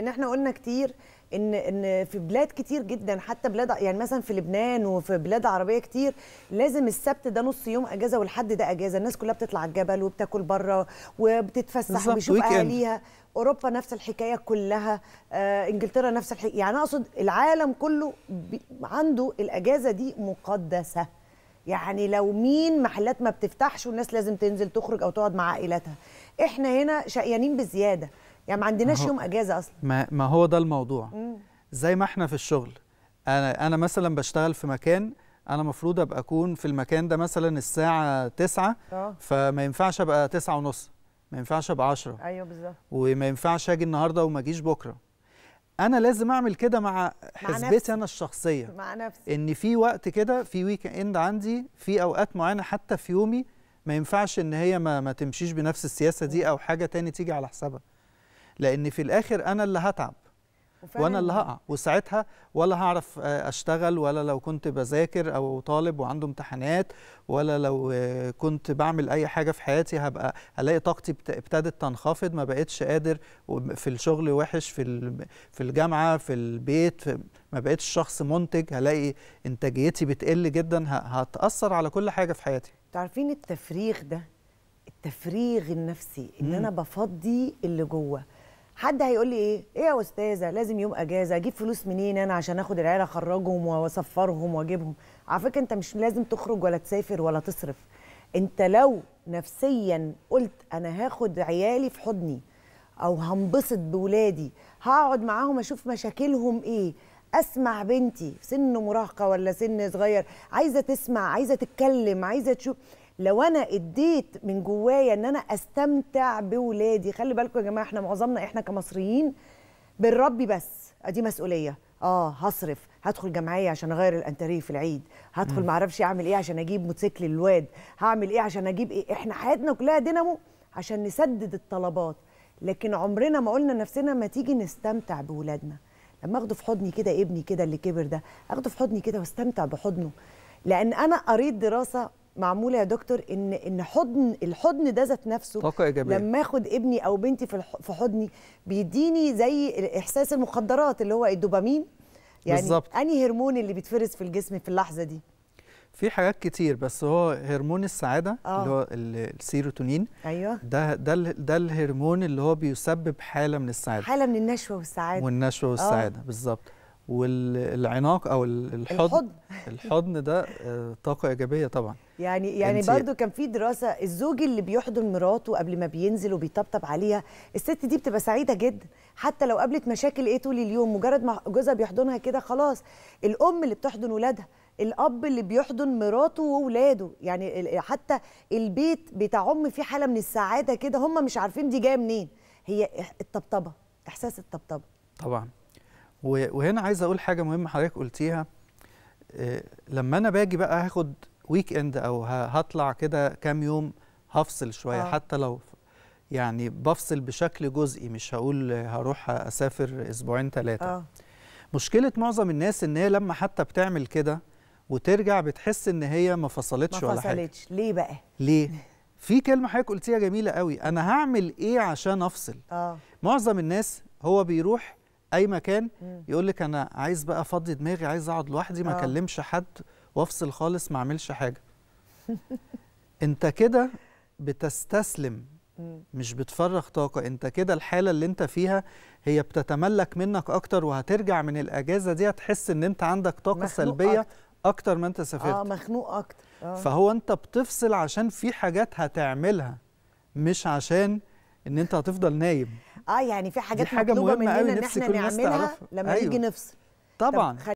ان احنا قلنا كتير ان ان في بلاد كتير جدا حتى بلاد يعني مثلا في لبنان وفي بلاد عربيه كتير لازم السبت ده نص يوم اجازه والحد ده اجازه الناس كلها بتطلع الجبل وبتاكل بره وبتتفسح وبيشوف اهاليها اوروبا نفس الحكايه كلها آه انجلترا نفس الحكايه يعني اقصد العالم كله عنده الاجازه دي مقدسه يعني لو مين محلات ما بتفتحش والناس لازم تنزل تخرج او تقعد مع عائلتها احنا هنا شقيانين بزياده يعني ما عندناش يوم اجازه اصلا ما, ما هو ده الموضوع مم. زي ما احنا في الشغل انا انا مثلا بشتغل في مكان انا المفروض ابقى اكون في المكان ده مثلا الساعه 9 أوه. فما ينفعش ابقى 9 ونص ما ينفعش ابقى 10 ايوه بالظبط وما ينفعش اجي النهارده وما اجيش بكره انا لازم اعمل كده مع حسبتي انا الشخصيه مع نفسي ان في وقت كده في ويك اند عندي في اوقات معينه حتى في يومي ما ينفعش ان هي ما, ما تمشيش بنفس السياسه دي او حاجه تاني تيجي على حسابها لان في الاخر انا اللي هتعب وانا اللي هقع وساعتها ولا هعرف آه، اشتغل ولا لو كنت بذاكر او طالب وعنده امتحانات ولا لو آه، كنت بعمل اي حاجه في حياتي هبقى الاقي طاقتي ابتدت تنخفض ما بقتش قادر في الشغل وحش في في الجامعه في البيت ما بقتش شخص منتج هلاقي انتاجيتي بتقل جدا هتاثر على كل حاجه في حياتي تعرفين التفريغ ده التفريغ النفسي ان انا بفضي اللي جوه حد هيقول لي ايه ايه يا استاذه لازم يوم اجازه اجيب فلوس منين انا عشان اخد العيله اخرجهم واسفرهم واجيبهم على فكره انت مش لازم تخرج ولا تسافر ولا تصرف انت لو نفسيا قلت انا هاخد عيالي في حضني او هنبسط بولادي هقعد معاهم اشوف مشاكلهم ايه اسمع بنتي سن مراهقه ولا سن صغير عايزه تسمع عايزه تتكلم عايزه تشوف لو انا اديت من جوايا ان انا استمتع بولادي خلي بالكم يا جماعه احنا معظمنا احنا كمصريين بنربي بس ادي مسؤوليه اه هصرف هدخل جمعيه عشان اغير الانتريه في العيد هدخل معرفش اعمل ايه عشان اجيب موتوسيكل للواد هعمل ايه عشان اجيب ايه احنا حياتنا كلها دينامو عشان نسدد الطلبات لكن عمرنا ما قلنا لنفسنا ما تيجي نستمتع بولادنا لما اخده في حضني كده ابني كده اللي كبر ده اخده في حضني كده واستمتع بحضنه لان انا قريت دراسه معموله يا دكتور ان ان حضن الحضن ده ذات نفسه طاقه ايجابيه لما اخد ابني او بنتي في في حضني بيديني زي احساس المخدرات اللي هو الدوبامين يعني بالزبط. انهي هرمون اللي بيتفرز في الجسم في اللحظه دي في حاجات كتير بس هو هرمون السعاده أوه. اللي هو السيروتونين ايوه ده ده ده الهرمون اللي هو بيسبب حاله من السعاده حاله من النشوه والسعاده والنشوه آه. والسعاده بالظبط والعناق او الحضن الحضن, الحضن ده آه، طاقه ايجابيه طبعا يعني يعني برضو كان في دراسه الزوج اللي بيحضن مراته قبل ما بينزل وبيطبطب عليها الست دي بتبقى سعيده جدا حتى لو قابلت مشاكل ايه طول اليوم مجرد ما جوزها بيحضنها كده خلاص الام اللي بتحضن ولادها الاب اللي بيحضن مراته واولاده يعني حتى البيت بتعم فيه حاله من السعاده كده هم مش عارفين دي جايه منين هي الطبطبه احساس الطبطبه طبعا وهنا عايز اقول حاجه مهمه حضرتك قلتيها آه، لما انا باجي بقى هاخد ويك اند او هطلع كده كام يوم هفصل شويه آه. حتى لو يعني بفصل بشكل جزئي مش هقول هروح اسافر اسبوعين ثلاثه آه. مشكله معظم الناس ان هي لما حتى بتعمل كده وترجع بتحس ان هي ما فصلتش ولا حاجه ما فصلتش ليه بقى ليه في كلمه حضرتك قلتيها جميله قوي انا هعمل ايه عشان افصل آه. معظم الناس هو بيروح اي مكان يقول لك انا عايز بقى افضي دماغي عايز اقعد لوحدي ما آه. اكلمش حد وافصل خالص ما اعملش حاجه انت كده بتستسلم مش بتفرغ طاقه انت كده الحاله اللي انت فيها هي بتتملك منك اكتر وهترجع من الاجازه دي هتحس ان انت عندك طاقه سلبيه أكتر. اكتر ما انت سافرت اه مخنوق اكتر آه. فهو انت بتفصل عشان في حاجات هتعملها مش عشان ان انت هتفضل نايم اه يعني في حاجات دي حاجه مهمه قوي نفسي كل نعملها لما أيوه. نيجي نفصل طبعا